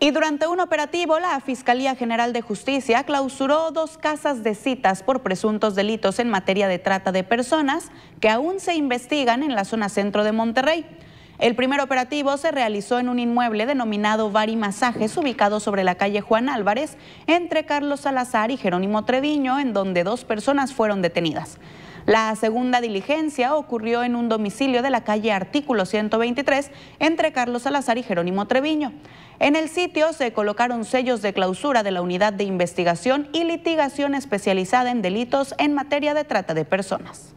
Y durante un operativo, la Fiscalía General de Justicia clausuró dos casas de citas por presuntos delitos en materia de trata de personas que aún se investigan en la zona centro de Monterrey. El primer operativo se realizó en un inmueble denominado Bari Masajes, ubicado sobre la calle Juan Álvarez, entre Carlos Salazar y Jerónimo Treviño, en donde dos personas fueron detenidas. La segunda diligencia ocurrió en un domicilio de la calle Artículo 123 entre Carlos Salazar y Jerónimo Treviño. En el sitio se colocaron sellos de clausura de la Unidad de Investigación y Litigación Especializada en Delitos en materia de trata de personas.